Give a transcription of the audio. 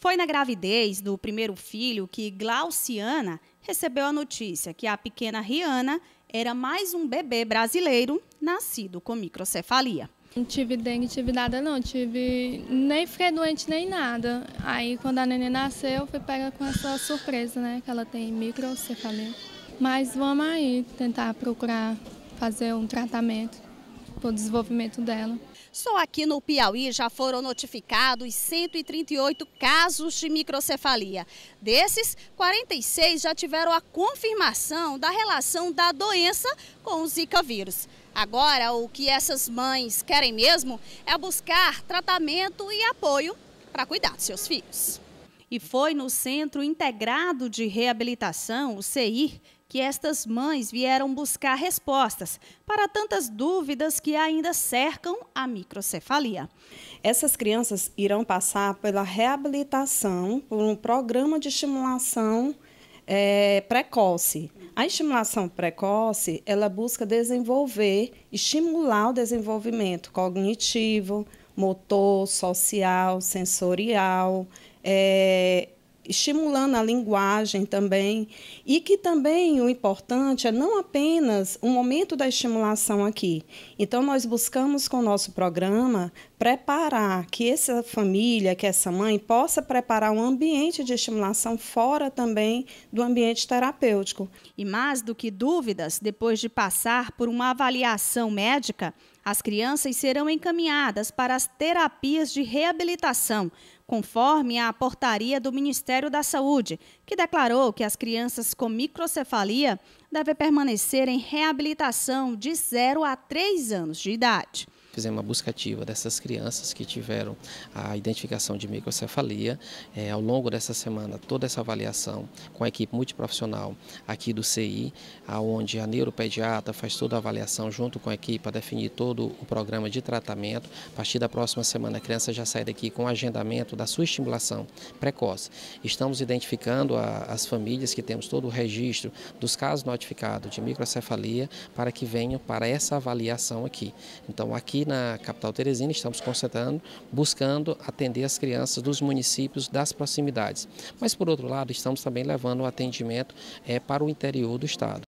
Foi na gravidez do primeiro filho que Glauciana recebeu a notícia que a pequena Rihanna era mais um bebê brasileiro nascido com microcefalia. Não tive dengue, tive nada não, tive nem fiquei doente nem nada. Aí quando a neném nasceu, fui pega com essa surpresa, né, que ela tem microcefalia. Mas vamos aí tentar procurar fazer um tratamento para o desenvolvimento dela. Só aqui no Piauí já foram notificados 138 casos de microcefalia. Desses, 46 já tiveram a confirmação da relação da doença com o Zika vírus. Agora, o que essas mães querem mesmo é buscar tratamento e apoio para cuidar de seus filhos. E foi no Centro Integrado de Reabilitação, o CIR que estas mães vieram buscar respostas para tantas dúvidas que ainda cercam a microcefalia. Essas crianças irão passar pela reabilitação, por um programa de estimulação é, precoce. A estimulação precoce, ela busca desenvolver, estimular o desenvolvimento cognitivo, motor, social, sensorial, é, estimulando a linguagem também. E que também o importante é não apenas o momento da estimulação aqui. Então, nós buscamos com o nosso programa preparar, que essa família, que essa mãe possa preparar um ambiente de estimulação fora também do ambiente terapêutico. E mais do que dúvidas, depois de passar por uma avaliação médica, as crianças serão encaminhadas para as terapias de reabilitação, conforme a portaria do Ministério da Saúde, que declarou que as crianças com microcefalia devem permanecer em reabilitação de 0 a 3 anos de idade fizemos uma busca ativa dessas crianças que tiveram a identificação de microcefalia. É, ao longo dessa semana, toda essa avaliação com a equipe multiprofissional aqui do CI, aonde a neuropediata faz toda a avaliação junto com a equipe para definir todo o programa de tratamento. A partir da próxima semana, a criança já sai daqui com o agendamento da sua estimulação precoce. Estamos identificando a, as famílias que temos todo o registro dos casos notificados de microcefalia para que venham para essa avaliação aqui. Então, aqui na capital Teresina estamos concentrando, buscando atender as crianças dos municípios das proximidades. Mas, por outro lado, estamos também levando o atendimento é, para o interior do estado.